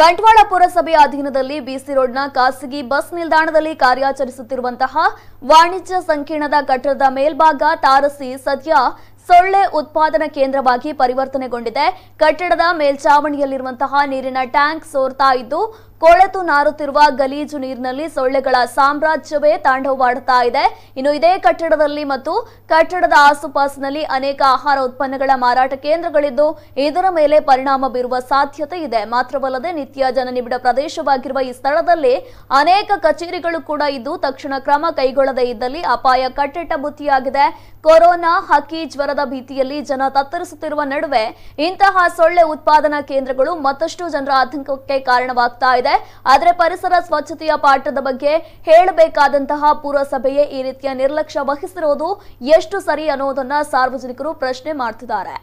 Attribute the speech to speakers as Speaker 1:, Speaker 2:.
Speaker 1: ಬಂಟ್ವಾಳ ಪುರಸಭೆಯ ಅಧೀನದಲ್ಲಿ ಬಿಸಿ ರೋಡ್ನ ಖಾಸಗಿ ಬಸ್ ನಿಲ್ದಾಣದಲ್ಲಿ ಕಾರ್ಯಾಚರಿಸುತ್ತಿರುವಂತಹ ವಾಣಿಜ್ಯ ಸಂಕೀರ್ಣದ ಕಟ್ಟಡದ ಮೇಲ್ಭಾಗ ತಾರಸಿ ಸದ್ಯ ಸೊಳ್ಳೆ ಉತ್ಪಾದನಾ ಕೇಂದ್ರವಾಗಿ ಪರಿವರ್ತನೆಗೊಂಡಿದೆ ಕಟ್ಟಡದ ಮೇಲ್ಚಾವಣಿಯಲ್ಲಿರುವಂತಹ ನೀರಿನ ಟ್ಯಾಂಕ್ ಸೋರ್ತಾ ಇದ್ದು ಕೊಳೆತು ನಾರುತ್ತಿರುವ ಗಲೀಜು ನೀರಿನಲ್ಲಿ ಸೊಳ್ಳೆಗಳ ಸಾಮ್ರಾಜ್ಯವೇ ತಾಂಡವವಾಡುತ್ತಿದೆ ಇದೆ ಇನ್ನು ಇದೇ ಕಟ್ಟಡದಲ್ಲಿ ಮತ್ತು ಕಟ್ಟಡದ ಆಸುಪಾಸಿನಲ್ಲಿ ಅನೇಕ ಆಹಾರ ಉತ್ಪನ್ನಗಳ ಮಾರಾಟ ಕೇಂದ್ರಗಳಿದ್ದು ಇದರ ಮೇಲೆ ಪರಿಣಾಮ ಬೀರುವ ಸಾಧ್ಯತೆ ಇದೆ ಮಾತ್ರವಲ್ಲದೆ ನಿತ್ಯ ಜನನಿಬಿಡ ಪ್ರದೇಶವಾಗಿರುವ ಈ ಸ್ಥಳದಲ್ಲಿ ಅನೇಕ ಕಚೇರಿಗಳು ಕೂಡ ಇದ್ದು ತಕ್ಷಣ ಕ್ರಮ ಕೈಗೊಳ್ಳದೇ ಇದ್ದಲ್ಲಿ ಅಪಾಯ ಕಟ್ಟಿಟ್ಟ ಬುತ್ತಿಯಾಗಿದೆ ಕೊರೋನಾ ಹಕ್ಕಿ ಜ್ವರದ ಭೀತಿಯಲ್ಲಿ ಜನ ತತ್ತರಿಸುತ್ತಿರುವ ನಡುವೆ ಇಂತಹ ಸೊಳ್ಳೆ ಉತ್ಪಾದನಾ ಕೇಂದ್ರಗಳು ಮತ್ತಷ್ಟು ಜನರ ಆತಂಕಕ್ಕೆ ಕಾರಣವಾಗ್ತಾ ಇದೆ ಇದೆ ಆದರೆ ಪರಿಸರ ಸ್ವಚ್ಛತೆಯ ಪಾಠದ ಬಗ್ಗೆ ಹೇಳಬೇಕಾದಂತಹ ಪುರಸಭೆಯೇ ಈ ರೀತಿಯ ನಿರ್ಲಕ್ಷ್ಯ ವಹಿಸಿರುವುದು ಎಷ್ಟು ಸರಿ ಅನ್ನೋದನ್ನ ಸಾರ್ವಜನಿಕರು ಪ್ರಶ್ನೆ ಮಾಡ್ತಿದ್ದಾರೆ